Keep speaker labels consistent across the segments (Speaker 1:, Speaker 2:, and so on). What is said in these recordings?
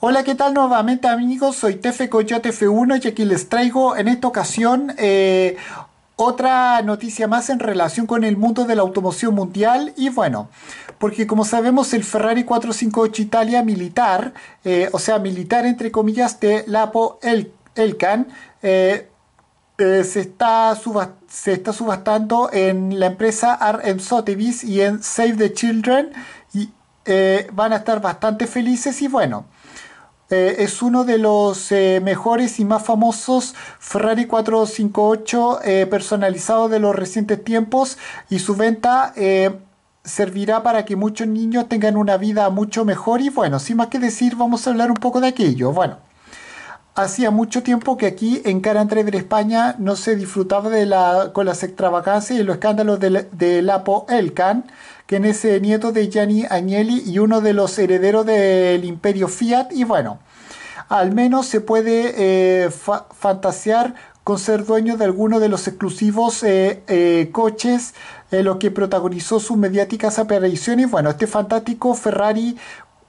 Speaker 1: Hola, ¿qué tal nuevamente amigos? Soy Tefe Coyote F1 y aquí les traigo en esta ocasión eh, otra noticia más en relación con el mundo de la automoción mundial y bueno, porque como sabemos el Ferrari 458 Italia militar, eh, o sea militar entre comillas de Lapo El Elcan, eh, se, está se, está subastando en la empresa RM Sotheby's y en Save the Children eh, van a estar bastante felices y bueno. Eh, es uno de los eh, mejores y más famosos Ferrari 458 eh, personalizado de los recientes tiempos y su venta servirá para que muchos niños tengan una vida mucho mejor y bueno, sin más que decir vamos a hablar un poco de aquello. Bueno, hacía mucho tiempo que aquí en de España no se disfrutaba de la, con las extravagancias y los escándalos del, del Apo Elcan quien es ese nieto de Gianni Agnelli y uno de los herederos del imperio Fiat. Y bueno, al menos se puede eh, fantasear con ser dueño de alguno de los exclusivos eh, eh, coches, en lo que protagonizó sus mediáticas apariciones. Bueno, este fantástico Ferrari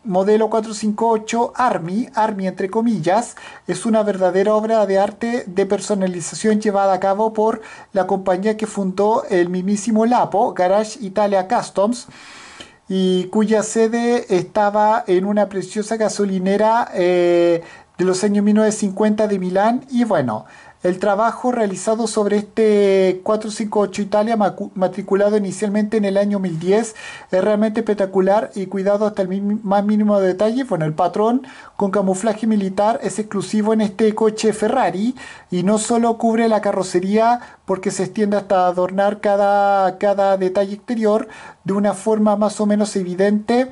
Speaker 1: modelo 458 Army, Army entre comillas, es una verdadera obra de arte de personalización llevada a cabo por la compañía que fundó el mismísimo Lapo, Garage Italia Customs, y cuya sede estaba en una preciosa gasolinera eh, de los años 1950 de Milán y bueno, el trabajo realizado sobre este 458 Italia, matriculado inicialmente en el año 2010, es realmente espectacular y cuidado hasta el más mínimo detalle. Bueno, el patrón con camuflaje militar es exclusivo en este coche Ferrari y no solo cubre la carrocería porque se extiende hasta adornar cada, cada detalle exterior de una forma más o menos evidente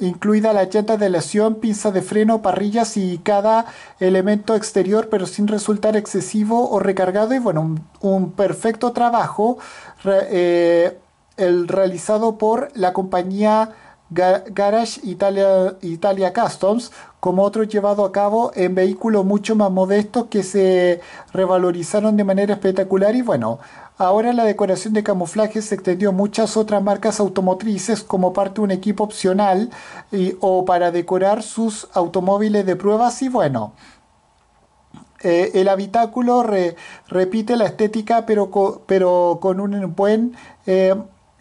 Speaker 1: incluida la llanta de lesión, pinza de freno, parrillas y cada elemento exterior, pero sin resultar excesivo o recargado. Y bueno, un, perfecto trabajo eh, el realizado por la compañía Garage Italia, Italia Customs como otro llevado a cabo en vehículos mucho más modestos que se revalorizaron de manera espectacular y bueno, ahora la decoración de camuflaje se extendió a muchas otras marcas automotrices como parte de un equipo opcional o para decorar sus automóviles de pruebas y bueno, eh, el habitáculo repite la estética pero, pero con un buen eh,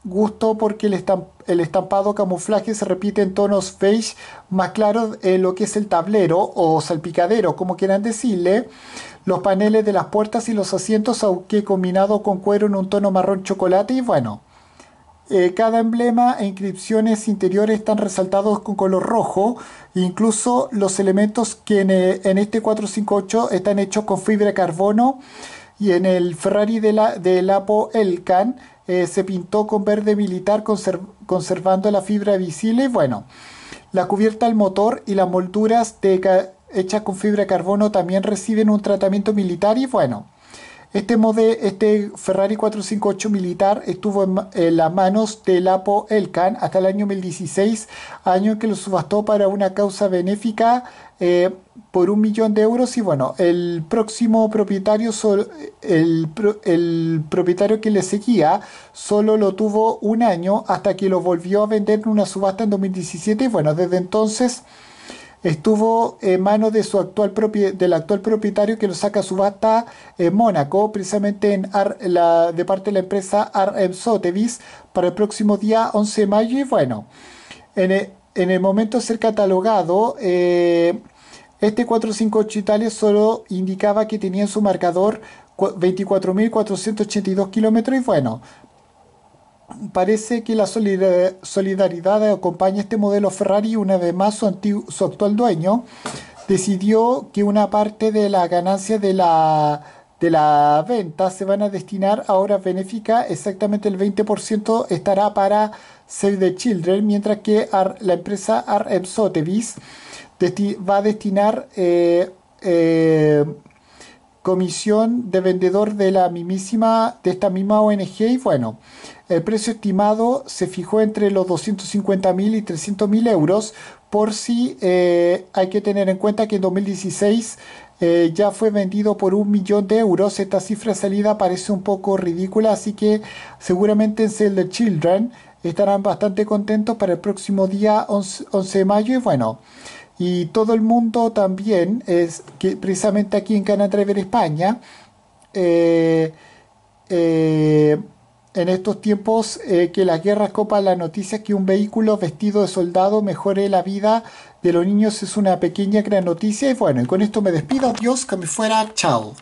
Speaker 1: gusto porque el, están el estampado camuflaje se repite en tonos beige más claros en lo que es el tablero o salpicadero, como quieran decirle. Los paneles de las puertas y los asientos, aunque combinado con cuero en un tono marrón chocolate y bueno. Eh, cada emblema e inscripciones interiores están resaltados con color rojo, incluso los elementos que en, eh, en este 458 están hechos con fibra de carbono y en el Ferrari de la, del Apo Elcan eh, se pintó con verde militar conservando la fibra visible. Bueno, la cubierta al motor y las molduras hechas con fibra de carbono también reciben un tratamiento militar y bueno. Este, este Ferrari 458 militar estuvo en, las manos de Lapo Elcan hasta el año 2016, año en que lo subastó para una causa benéfica eh, por un millón de euros y bueno, el próximo propietario, el, propietario que le seguía solo lo tuvo un año hasta que lo volvió a vender en una subasta en 2017 y bueno, desde entonces estuvo en manos de su actual del actual propietario que lo saca a subasta en Mónaco, precisamente de parte de la empresa RM Sotheby's para el próximo día 11 de mayo. Y bueno, e, en el, momento de ser catalogado, eh, este 458 Italia solo indicaba que tenía en su marcador 24.482 kilómetros y bueno, parece que la solidaridad acompaña este modelo Ferrari una vez más su, actual dueño decidió que una parte de la ganancia de la, de la venta se van a destinar a benéfica exactamente el 20% estará para Save the Children, mientras que la empresa Ar Sotheby's va a destinar eh, eh, comisión de vendedor de la mismísima de esta misma ONG y bueno el precio estimado se fijó entre los 250.000 y 300.000 euros, por si eh, hay que tener en cuenta que en 2016 eh, ya fue vendido por un millón de euros. Esta cifra salida parece un poco ridícula, así que seguramente en Sell the Children estarán bastante contentos para el próximo día 11, de mayo. Y bueno, y todo el mundo también, es que precisamente aquí en Canadá ver España, eh, eh en estos tiempos eh, que las guerras copan la noticia que un vehículo vestido de soldado mejore la vida de los niños es una pequeña gran noticia. Y bueno, y con esto me despido. adiós, que me fuera. Chao.